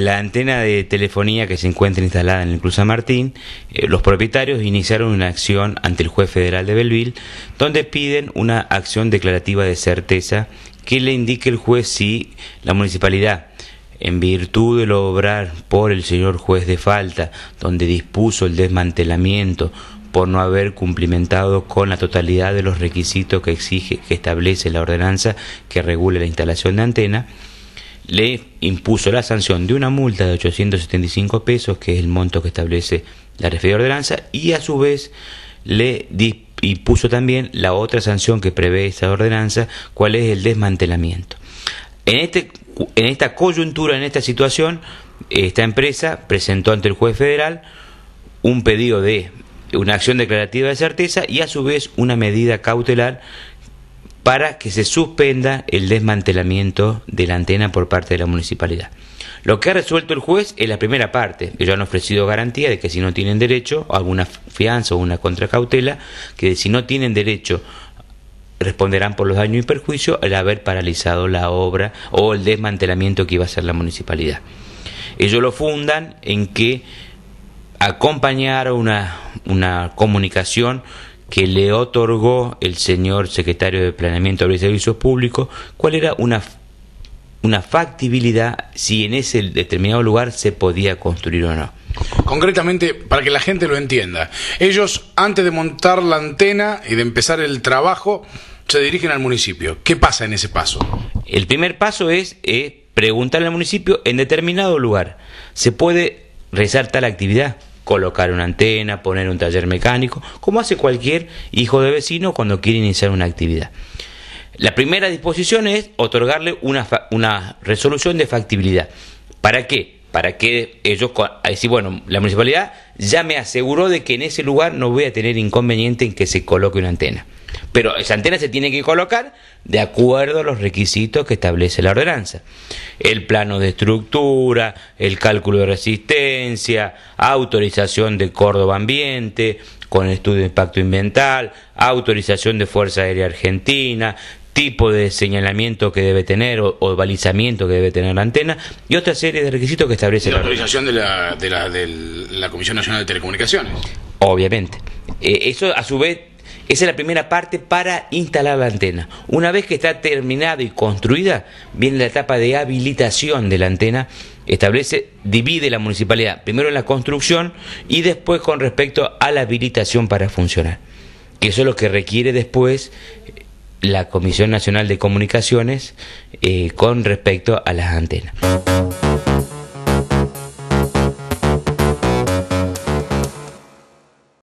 La antena de telefonía que se encuentra instalada en el Cruz San Martín, eh, los propietarios iniciaron una acción ante el juez federal de Belville, donde piden una acción declarativa de certeza que le indique el juez si la municipalidad, en virtud de lo obrar por el señor juez de falta, donde dispuso el desmantelamiento por no haber cumplimentado con la totalidad de los requisitos que exige, que establece la ordenanza que regula la instalación de antena, le impuso la sanción de una multa de 875 pesos, que es el monto que establece la referida ordenanza, y a su vez le impuso también la otra sanción que prevé esta ordenanza, cuál es el desmantelamiento. En, este, en esta coyuntura, en esta situación, esta empresa presentó ante el juez federal un pedido de una acción declarativa de certeza y a su vez una medida cautelar para que se suspenda el desmantelamiento de la antena por parte de la municipalidad. Lo que ha resuelto el juez es la primera parte. Ellos han ofrecido garantía de que si no tienen derecho, alguna fianza o una contracautela, que si no tienen derecho responderán por los daños y perjuicios al haber paralizado la obra o el desmantelamiento que iba a hacer la municipalidad. Ellos lo fundan en que acompañar una, una comunicación que le otorgó el señor secretario de Planeamiento y Servicios Públicos, cuál era una, una factibilidad si en ese determinado lugar se podía construir o no. Concretamente, para que la gente lo entienda, ellos antes de montar la antena y de empezar el trabajo, se dirigen al municipio. ¿Qué pasa en ese paso? El primer paso es eh, preguntarle al municipio en determinado lugar, ¿se puede realizar tal actividad? colocar una antena, poner un taller mecánico, como hace cualquier hijo de vecino cuando quiere iniciar una actividad. La primera disposición es otorgarle una, resolución de factibilidad. ¿Para qué? Para que ellos, bueno, la municipalidad ya me aseguró de que en ese lugar no voy a tener inconveniente en que se coloque una antena. Pero esa antena se tiene que colocar de acuerdo a los requisitos que establece la ordenanza. El plano de estructura, el cálculo de resistencia, autorización de Córdoba Ambiente, con estudio de impacto ambiental, autorización de Fuerza Aérea Argentina, tipo de señalamiento que debe tener o, balizamiento que debe tener la antena y otra serie de requisitos que establece la, la autorización de la, de, la, de la Comisión Nacional de Telecomunicaciones. Obviamente. Eh, eso a su vez esa es la primera parte para instalar la antena. Una vez que está terminada y construida, viene la etapa de habilitación de la antena. Establece, divide la municipalidad, primero en la construcción y después con respecto a la habilitación para funcionar. Que eso es lo que requiere después eh, la Comisión Nacional de Comunicaciones eh, con respecto a las antenas.